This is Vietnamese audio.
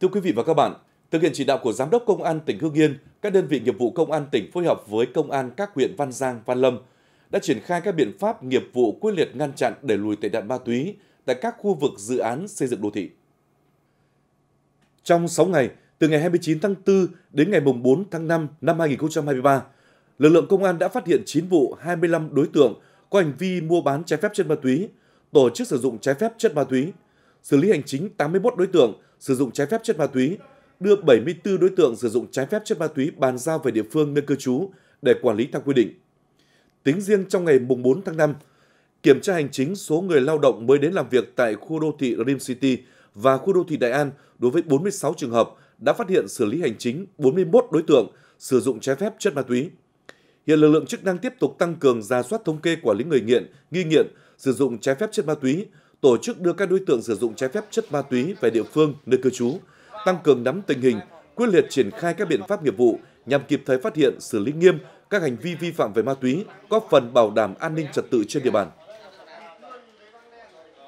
Thưa quý vị và các bạn, thực hiện chỉ đạo của Giám đốc Công an tỉnh Hương Yên, các đơn vị nghiệp vụ Công an tỉnh phối hợp với Công an các huyện Văn Giang, Văn Lâm đã triển khai các biện pháp nghiệp vụ quyết liệt ngăn chặn đẩy lùi tệ nạn ma túy tại các khu vực dự án xây dựng đô thị. Trong 6 ngày, từ ngày 29 tháng 4 đến ngày 4 tháng 5 năm 2023, lực lượng công an đã phát hiện 9 vụ 25 đối tượng có hành vi mua bán trái phép chất ma túy, tổ chức sử dụng trái phép chất ma túy, xử lý hành chính 81 đối tượng, sử dụng trái phép chất ma túy, đưa 74 đối tượng sử dụng trái phép chất ma túy bàn giao về địa phương nơi cư trú để quản lý theo quy định. Tính riêng trong ngày 4 tháng 5, kiểm tra hành chính số người lao động mới đến làm việc tại khu đô thị Rim City và khu đô thị Đại An đối với 46 trường hợp đã phát hiện xử lý hành chính 41 đối tượng sử dụng trái phép chất ma túy. Hiện lực lượng chức năng tiếp tục tăng cường ra soát thống kê quản lý người nghiện, nghi nghiện, sử dụng trái phép chất ma túy, tổ chức đưa các đối tượng sử dụng trái phép chất ma túy về địa phương nơi cư trú, tăng cường nắm tình hình, quyết liệt triển khai các biện pháp nghiệp vụ nhằm kịp thời phát hiện, xử lý nghiêm các hành vi vi phạm về ma túy, góp phần bảo đảm an ninh trật tự trên địa bàn.